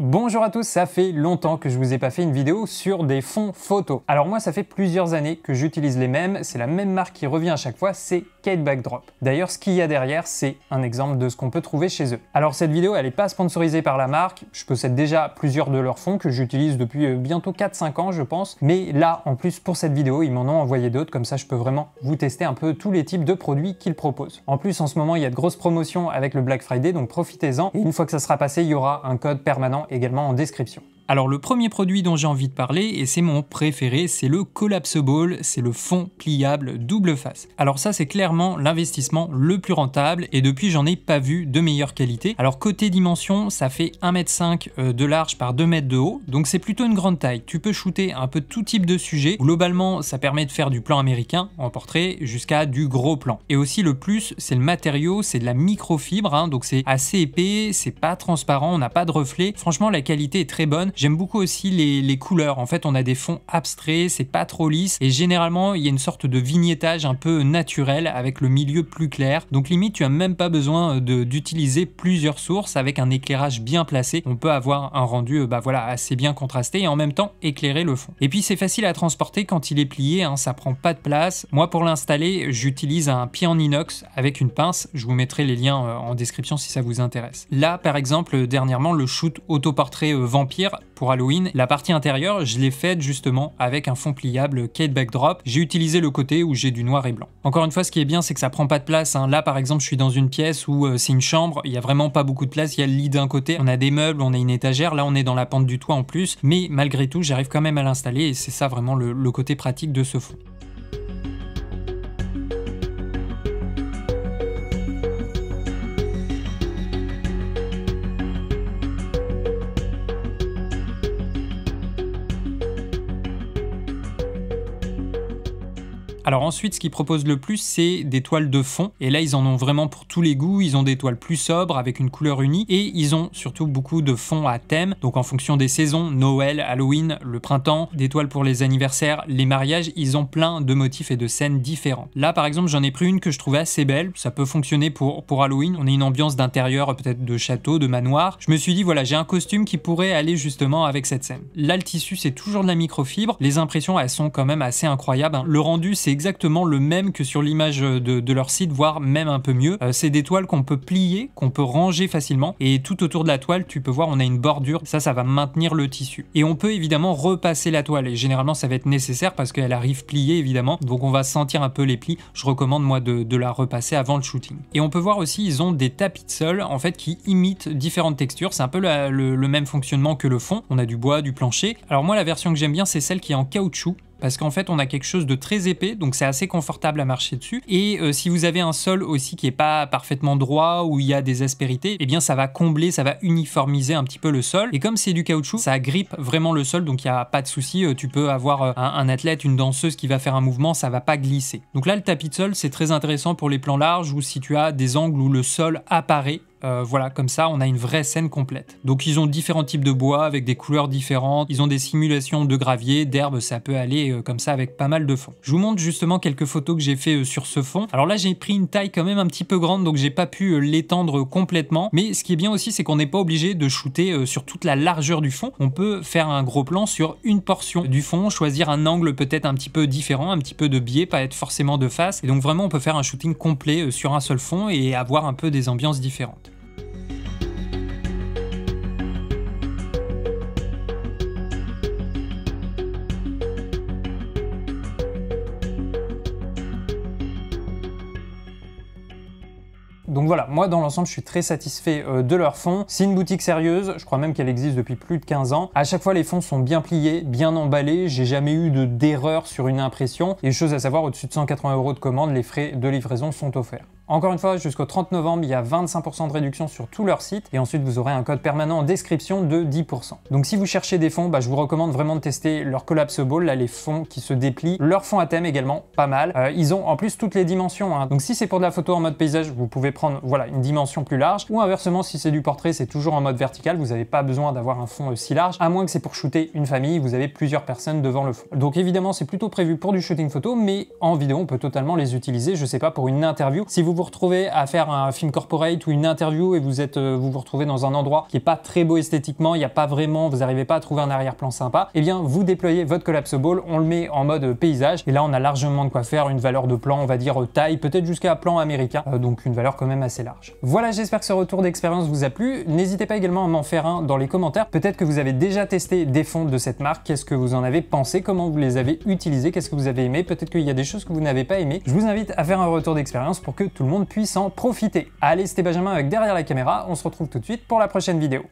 Bonjour à tous, ça fait longtemps que je vous ai pas fait une vidéo sur des fonds photos. Alors moi ça fait plusieurs années que j'utilise les mêmes, c'est la même marque qui revient à chaque fois, c'est Kate Backdrop. D'ailleurs ce qu'il y a derrière c'est un exemple de ce qu'on peut trouver chez eux. Alors cette vidéo elle n'est pas sponsorisée par la marque, je possède déjà plusieurs de leurs fonds que j'utilise depuis euh, bientôt 4-5 ans je pense, mais là en plus pour cette vidéo ils m'en ont envoyé d'autres comme ça je peux vraiment vous tester un peu tous les types de produits qu'ils proposent. En plus en ce moment il y a de grosses promotions avec le Black Friday donc profitez-en et une fois que ça sera passé il y aura un code permanent également en description. Alors le premier produit dont j'ai envie de parler, et c'est mon préféré, c'est le Ball. c'est le fond pliable double face. Alors ça c'est clairement l'investissement le plus rentable et depuis j'en ai pas vu de meilleure qualité. Alors côté dimension, ça fait 1m5 euh, de large par 2m de haut, donc c'est plutôt une grande taille. Tu peux shooter un peu tout type de sujet, globalement ça permet de faire du plan américain en portrait jusqu'à du gros plan. Et aussi le plus c'est le matériau, c'est de la microfibre, hein. donc c'est assez épais, c'est pas transparent, on n'a pas de reflet. Franchement la qualité est très bonne J'aime beaucoup aussi les, couleurs. En fait, on a des fonds abstraits, c'est pas trop lisse et généralement, il y a une sorte de vignettage un peu naturel avec le milieu plus clair. Donc limite, tu as même pas besoin euh, d'utiliser plusieurs sources avec un éclairage bien placé. On peut avoir un rendu euh, bah voilà, assez bien contrasté et en même temps éclairer le fond. Et puis c'est facile à transporter quand il est plié, hein, ça prend pas de place. Moi pour l'installer, j'utilise un pied en inox avec une pince. Je vous mettrai les liens euh, en description si ça vous intéresse. Là par exemple, dernièrement, le shoot autoportrait vampire, pour Halloween. La partie intérieure, je l'ai faite justement avec un fond pliable Kate Backdrop. J'ai utilisé le côté où j'ai du noir et blanc. Encore une fois, ce qui est bien, c'est que ça prend pas de place. Hein. Là, par exemple, je suis dans une pièce où euh, c'est une chambre, il y a vraiment pas beaucoup de place. Il y a le lit d'un côté, on a des meubles, on a une étagère. Là, on est dans la pente du toit en plus. Mais malgré tout, j'arrive quand même à l'installer et c'est ça vraiment le côté pratique de ce fond. Alors ensuite, ce qu'ils proposent le plus, c'est des toiles de fond. Et là, ils en ont vraiment pour tous les goûts. Ils ont des toiles plus sobres, avec une couleur unie. Et ils ont surtout beaucoup de fonds à thème. Donc en fonction des saisons, Noël, Halloween, le printemps, des toiles pour les anniversaires, les mariages, ils ont plein de motifs et de scènes différents. Là, par exemple, j'en ai pris une que je trouvais assez belle. Ça peut fonctionner pour, pour Halloween. On a une ambiance d'intérieur, peut-être de château, de manoir. Je me suis dit, voilà, j'ai un costume qui pourrait aller justement avec cette scène. Là, le tissu, c'est toujours de la microfibre. Les impressions, elles sont quand même assez incroyables. Hein. Le rendu, c'est exactement le même que sur l'image euh, de, leur site, voire même un peu mieux. Euh, c'est des toiles qu'on peut plier, qu'on peut ranger facilement, et tout autour de la toile, tu peux voir, on a une bordure, ça, ça va maintenir le tissu. Et on peut évidemment repasser la toile, et généralement, ça va être nécessaire parce qu'elle arrive pliée, évidemment, donc on va sentir un peu les plis. Je recommande, moi, de, la repasser avant le shooting. Et on peut voir aussi, ils ont des tapis de sol, en fait, qui imitent différentes textures. C'est un peu le même fonctionnement que le fond. On a du bois, du plancher. Alors moi, la version que j'aime bien, c'est celle qui est en caoutchouc parce qu'en fait on a quelque chose de très épais donc c'est assez confortable à marcher dessus et euh, si vous avez un sol aussi qui n'est pas parfaitement droit où il y a des aspérités eh bien ça va combler ça va uniformiser un petit peu le sol et comme c'est du caoutchouc ça grippe vraiment le sol donc il n'y a pas de souci euh, tu peux avoir euh, un, un, athlète une danseuse qui va faire un mouvement ça va pas glisser donc là le tapis de sol c'est très intéressant pour les plans larges ou si tu as des angles où le sol apparaît euh, voilà, comme ça, on a une vraie scène complète. Donc ils ont différents types de bois avec des couleurs différentes, ils ont des simulations de gravier, d'herbe, ça peut aller euh, comme ça avec pas mal de fonds. Je vous montre justement quelques photos que j'ai fait euh, sur ce fond. Alors là, j'ai pris une taille quand même un petit peu grande, donc j'ai pas pu l'étendre complètement. Mais ce qui est bien aussi, c'est qu'on n'est pas obligé de shooter sur toute la largeur du fond. On peut faire un gros plan sur une portion du fond, choisir un angle peut-être un petit peu différent, un petit peu de biais, pas être forcément de face. Et donc vraiment, on peut faire un shooting complet sur un seul fond et avoir un peu des ambiances différentes. Donc voilà, moi dans l'ensemble, je suis très satisfait euh, de leur fonds. C'est une boutique sérieuse, je crois même qu'elle existe depuis plus de 15 ans. À chaque fois, les fonds sont bien pliés, bien emballés, j'ai jamais eu d'erreur sur une impression. Et chose à savoir, au-dessus de 180 euros de commande, les frais de livraison sont offerts. Encore une fois, jusqu'au 30 novembre, il y a 25% de réduction sur tout leur site et ensuite vous aurez un code permanent en description de 10%. Donc si vous cherchez des fonds, bah, je vous recommande vraiment de tester leur Collapse Ball, là les fonds qui se déplient, leurs fonds à thème également, pas mal. Euh, ils ont en plus toutes les dimensions, hein. donc si c'est pour de la photo en mode paysage, vous pouvez prendre voilà une dimension plus large ou inversement si c'est du portrait, c'est toujours en mode vertical, vous n'avez pas besoin d'avoir un fond aussi euh, large, à moins que c'est pour shooter une famille, vous avez plusieurs personnes devant le fond. Donc évidemment, c'est plutôt prévu pour du shooting photo, mais en vidéo, on peut totalement les utiliser, je sais pas, pour une interview. Si vous vous vous retrouvez à faire un film corporate ou une interview et vous êtes, euh, vous vous retrouvez dans un endroit qui est pas très beau esthétiquement, il n'y a pas vraiment, vous n'arrivez pas à trouver un arrière-plan sympa, eh bien vous déployez votre collapse ball, on le met en mode paysage et là on a largement de quoi faire, une valeur de plan, on va dire taille, peut-être jusqu'à plan américain, euh, donc une valeur quand même assez large. Voilà, j'espère que ce retour d'expérience vous a plu. N'hésitez pas également à m'en faire un dans les commentaires. Peut-être que vous avez déjà testé des fonds de cette marque, qu'est-ce que vous en avez pensé, comment vous les avez utilisés, qu'est-ce que vous avez aimé, peut-être qu'il y a des choses que vous n'avez pas aimé. Je vous invite à faire un retour d'expérience pour que tout le monde puisse en profiter. Allez, c'était Benjamin avec Derrière la caméra, on se retrouve tout de suite pour la prochaine vidéo.